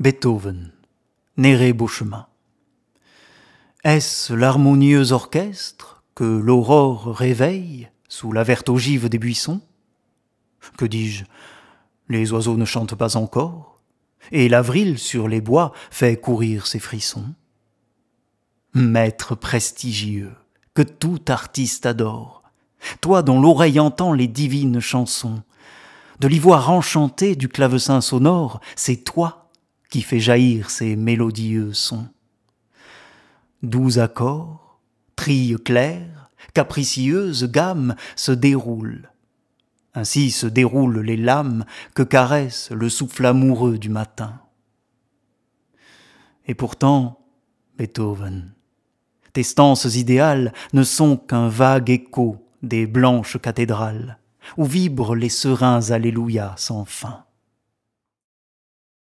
Beethoven, Néré Beauchemin. Est-ce l'harmonieux orchestre que l'aurore réveille sous la verte ogive des buissons Que dis-je Les oiseaux ne chantent pas encore, et l'avril sur les bois fait courir ses frissons. Maître prestigieux, que tout artiste adore, toi dont l'oreille entend les divines chansons, de l'ivoire enchanté du clavecin sonore, c'est toi qui fait jaillir ces mélodieux sons. Douze accords, trilles claires, capricieuses gammes se déroulent. Ainsi se déroulent les lames que caresse le souffle amoureux du matin. Et pourtant, Beethoven, tes stances idéales ne sont qu'un vague écho des blanches cathédrales, où vibrent les sereins Alléluia sans fin.